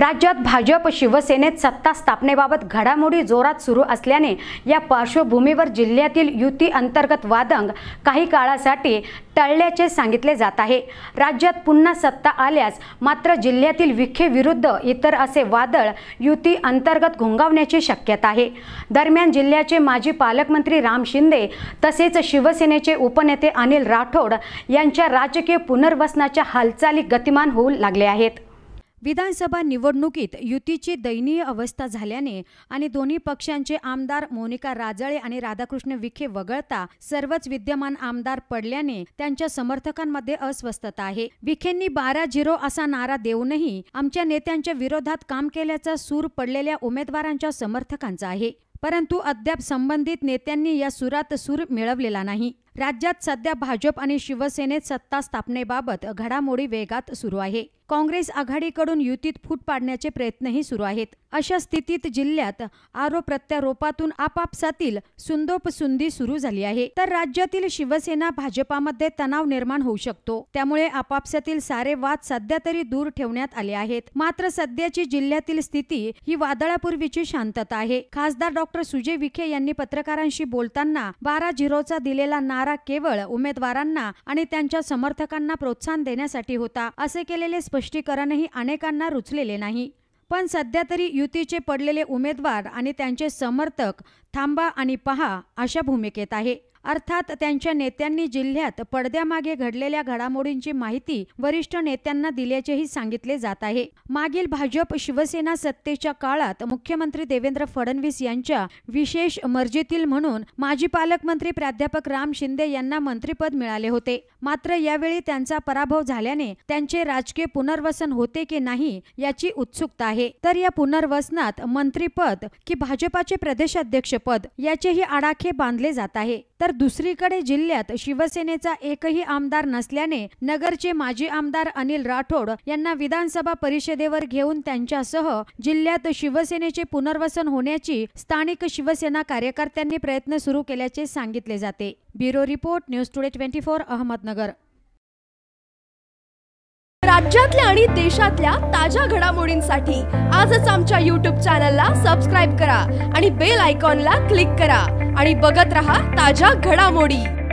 राज्यात भाजप शिवसेनेत सत्ता स्थापनेबाबत घडामोडी जोरात सुरू असल्याने या पार्श्वभूमीवर जिल्ह्यातील युती अंतर्गत वादंग काही काळासाठी टळल्याचे सांगितले जात आहे राज्यात पुन्हा सत्ता आल्यास मात्र जिल्ह्यातील विखे विरुद्ध इतर असे वादळ युती अंतर्गत घोंगावण्याची शक्यता आहे दरम्यान जिल्ह्याचे माजी पालकमंत्री राम शिंदे तसेच शिवसेनेचे उपनेते अनिल राठोड यांच्या राजकीय पुनर्वसनाच्या हालचाली गतिमान होऊ लागले आहेत विधानसभा निवडणुकीत युतीची दयनीय अवस्था झाल्याने आणि दोन्ही पक्षांचे आमदार मोनिका राजळे आणि राधाकृष्ण विखे वगळता सर्वच विद्यमान आमदार पडल्याने त्यांच्या समर्थकांमध्ये अस्वस्थता आहे विखेंनी बारा झिरो असा नारा देऊनही आमच्या नेत्यांच्या विरोधात काम केल्याचा सूर पडलेल्या उमेदवारांच्या समर्थकांचा आहे परंतु अद्याप संबंधित नेत्यांनी या सुरात सूर मिळवलेला नाही राज्यात सध्या भाजप आणि शिवसेनेत सत्ता स्थापनेबाबत घडामोडी वेगात सुरू आहे काँग्रेस आघाडीकडून युतीत फूट पाडण्याचे प्रयत्नही सुरू आहेत अशा स्थितीत जिल्ह्यात आरोप प्रत्यारोपातून आपापसातील सुंदोपसुंदी सुरू झाली आहे तर राज्यातील शिवसेना भाजपामध्ये तणाव निर्माण होऊ शकतो त्यामुळे आपापसातील सारे वाद सध्या तरी दूर ठेवण्यात आले आहेत मात्र सध्याची जिल्ह्यातील स्थिती ही वादळापूर्वीची शांतता आहे खासदार डॉक्टर सुजय विखे यांनी पत्रकारांशी बोलताना बारा झिरोचा दिलेला नारा केवळ उमेदवारांना आणि त्यांच्या समर्थकांना प्रोत्साहन देण्यासाठी होता असे केलेले स्पष्टीकरणही अनेकांना रुचलेले नाही पण सध्या तरी युतीचे पडलेले उमेदवार आणि त्यांचे समर्थक थांबा आणि पहा अशा भूमिकेत आहे अर्थात त्यांच्या नेत्यांनी जिल्ह्यात पडद्यामागे घडलेल्या घडामोडींची माहिती वरिष्ठ नेत्यांना दिल्याचेही सांगितले जात आहे मागील भाजप शिवसेना सत्तेच्या काळात मुख्यमंत्री देवेंद्र फडणवीस यांच्या विशेष मर्जीतील म्हणून माजी पालकमंत्री प्राध्यापक राम शिंदे यांना मंत्रीपद मिळाले होते मात्र यावेळी त्यांचा पराभव झाल्याने त्यांचे राजकीय पुनर्वसन होते की नाही याची उत्सुकता आहे तर या पुनर्वसनात मंत्रीपद की भाजपाचे प्रदेशाध्यक्षपद याचेही आडाखे बांधले जात आहे तर दुसरीकडे जिल्ह्यात शिवसेनेचा एकही आमदार नसल्याने नगरचे माजी आमदार अनिल राठोड यांना विधानसभा परिषदेवर घेऊन त्यांच्यासह जिल्ह्यात शिवसेनेचे पुनर्वसन होण्याची स्थानिक शिवसेना कार्यकर्त्यांनी प्रयत्न सुरू केल्याचे सांगितले जाते bureau report news today twenty four Ahmednagar राज्यातल्या आणि देशातल्या ताज्या घडामोडींसाठी आजच आमच्या युट्यूब चॅनलला सबस्क्राईब करा आणि बेल आयकॉनला क्लिक करा आणि बघत रहा ताज्या घडामोडी